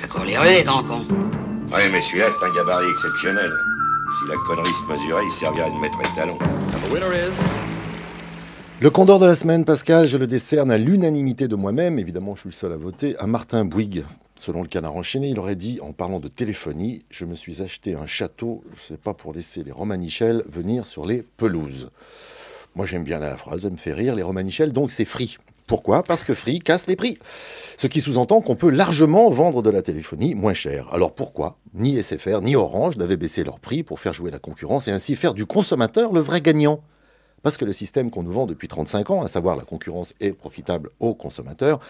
La Oui, mais celui-là, c'est un gabarit exceptionnel. Si la connerie se mesurait, il servirait de les talons. Le condor de la semaine, Pascal, je le décerne à l'unanimité de moi-même, évidemment je suis le seul à voter, à Martin Bouygues. Selon le canard enchaîné, il aurait dit, en parlant de téléphonie, je me suis acheté un château, je ne sais pas, pour laisser les Romanichels venir sur les pelouses. Moi j'aime bien la phrase, elle me fait rire, les Romanichels, donc c'est free. Pourquoi Parce que Free casse les prix. Ce qui sous-entend qu'on peut largement vendre de la téléphonie moins cher. Alors pourquoi Ni SFR ni Orange n'avaient baissé leurs prix pour faire jouer la concurrence et ainsi faire du consommateur le vrai gagnant. Parce que le système qu'on nous vend depuis 35 ans, à savoir la concurrence est profitable aux consommateurs,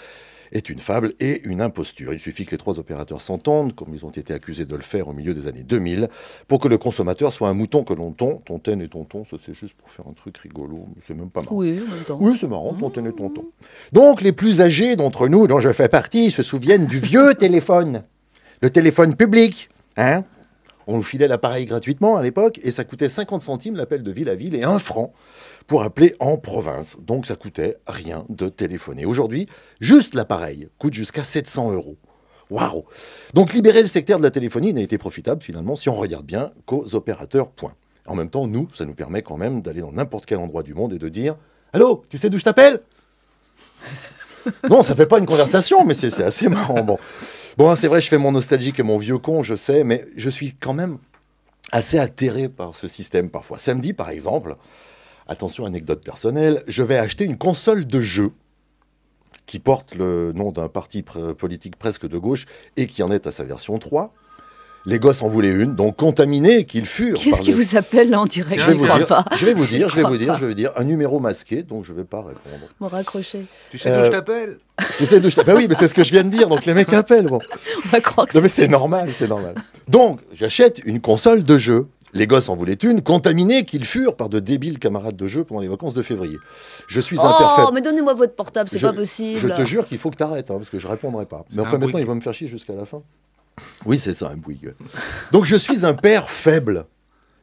est une fable et une imposture. Il suffit que les trois opérateurs s'entendent, comme ils ont été accusés de le faire au milieu des années 2000, pour que le consommateur soit un mouton que l'on tond. Tontaine et tonton, ça c'est juste pour faire un truc rigolo, c'est même pas marrant. Oui, oui c'est marrant, tontaine et tonton. Donc les plus âgés d'entre nous, dont je fais partie, se souviennent du vieux téléphone, le téléphone public. Hein on nous filait l'appareil gratuitement à l'époque et ça coûtait 50 centimes l'appel de ville à ville et un franc pour appeler en province. Donc ça coûtait rien de téléphoner. Aujourd'hui, juste l'appareil coûte jusqu'à 700 euros. Waouh Donc libérer le secteur de la téléphonie n'a été profitable finalement, si on regarde bien, qu'aux opérateurs. Point. En même temps, nous, ça nous permet quand même d'aller dans n'importe quel endroit du monde et de dire Allô, tu sais d'où je t'appelle Non, ça fait pas une conversation, mais c'est assez marrant. Bon. Bon, c'est vrai, je fais mon nostalgique et mon vieux con, je sais, mais je suis quand même assez atterré par ce système parfois. Samedi, par exemple, attention, anecdote personnelle, je vais acheter une console de jeu qui porte le nom d'un parti politique presque de gauche et qui en est à sa version 3. Les gosses en voulaient une, donc contaminés qu'ils furent. Qu'est-ce qui vous appelle là en direct Je vais vous dire, pas. je vais vous dire, je, vais vous dire, je vais dire, un numéro masqué, donc je ne vais pas répondre. Mon raccroché. Euh, tu sais d'où je t'appelle Tu sais d'où je t'appelle Oui, mais c'est ce que je viens de dire, donc les mecs appellent. On va croire que non, mais c'est normal, c'est normal. Donc, j'achète une console de jeu. Les gosses en voulaient une, contaminés qu'ils furent par de débiles camarades de jeu pendant les vacances de février. Je suis un Oh, mais donnez-moi votre portable, c'est pas possible. Je te jure qu'il faut que tu arrêtes, hein, parce que je répondrai pas. Mais enfin, maintenant, il va me faire chier jusqu'à la fin. Oui, c'est ça, un Bouygues. Donc je suis un père faible.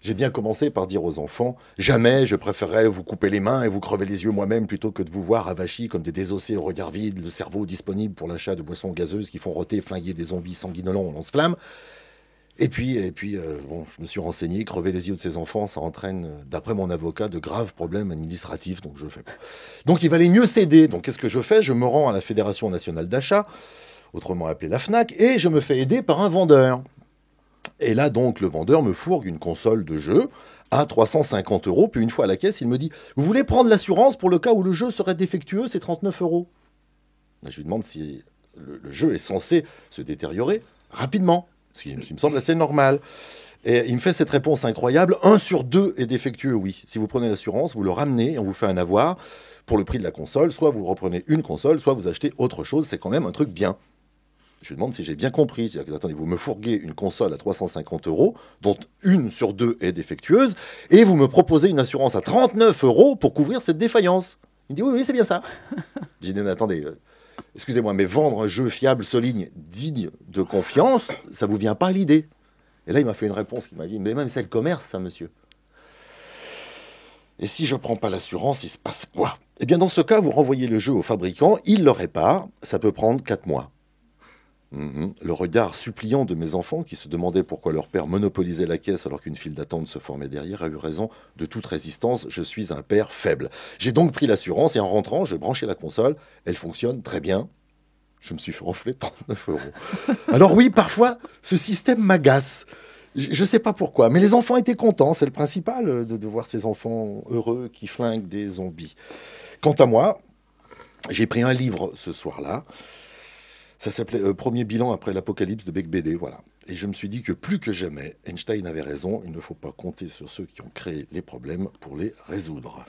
J'ai bien commencé par dire aux enfants Jamais je préférerais vous couper les mains et vous crever les yeux moi-même plutôt que de vous voir avachis comme des désossés au regard vide, le cerveau disponible pour l'achat de boissons gazeuses qui font roter et flinguer des zombies sanguinolents en lance-flammes. Et puis, et puis euh, bon, je me suis renseigné crever les yeux de ses enfants, ça entraîne, d'après mon avocat, de graves problèmes administratifs, donc je le fais pas. Donc il valait mieux céder. Donc qu'est-ce que je fais Je me rends à la Fédération nationale d'achat autrement appelé la FNAC, et je me fais aider par un vendeur. Et là donc, le vendeur me fourgue une console de jeu à 350 euros, puis une fois à la caisse, il me dit « Vous voulez prendre l'assurance pour le cas où le jeu serait défectueux, c'est 39 euros ». Je lui demande si le, jeu est censé se détériorer rapidement, ce qui, me semble assez normal. Et il me fait cette réponse incroyable. Un sur deux est défectueux, oui. Si vous prenez l'assurance, vous le ramenez on vous fait un avoir pour le prix de la console. Soit vous reprenez une console, soit vous achetez autre chose. C'est quand même un truc bien je lui demande si j'ai bien compris. C'est-à-dire que, attendez, vous me fourguez une console à 350 euros, dont une sur deux est défectueuse, et vous me proposez une assurance à 39 euros pour couvrir cette défaillance. Il me dit, oui, oui, c'est bien ça. j'ai dit, mais attendez, euh, excusez-moi, mais vendre un jeu fiable, solide, digne de confiance, ça ne vous vient pas à l'idée. Et là, il m'a fait une réponse qui m'a dit, mais même c'est le commerce, ça, hein, monsieur. Et si je ne prends pas l'assurance, il se passe quoi Eh bien, dans ce cas, vous renvoyez le jeu au fabricant, il le répare, ça peut prendre 4 mois. Mhm. Le regard suppliant de mes enfants, qui se demandaient pourquoi leur père monopolisait la caisse alors qu'une file d'attente se formait derrière, a eu raison de toute résistance. Je suis un père faible. J'ai donc pris l'assurance et en rentrant, je branchais la console. Elle fonctionne très bien. Je me suis fait enfler 39 euros. alors oui, parfois, ce système m'agace. Je ne sais pas pourquoi, mais les enfants étaient contents. C'est le principal euh, de, de voir ces enfants heureux qui flinguent des zombies. Quant à moi, j'ai pris un livre ce soir-là. Ça s'appelait euh, Premier bilan après l'apocalypse de Beck BD, voilà. Et je me suis dit que plus que jamais, Einstein avait raison, il ne faut pas compter sur ceux qui ont créé les problèmes pour les résoudre.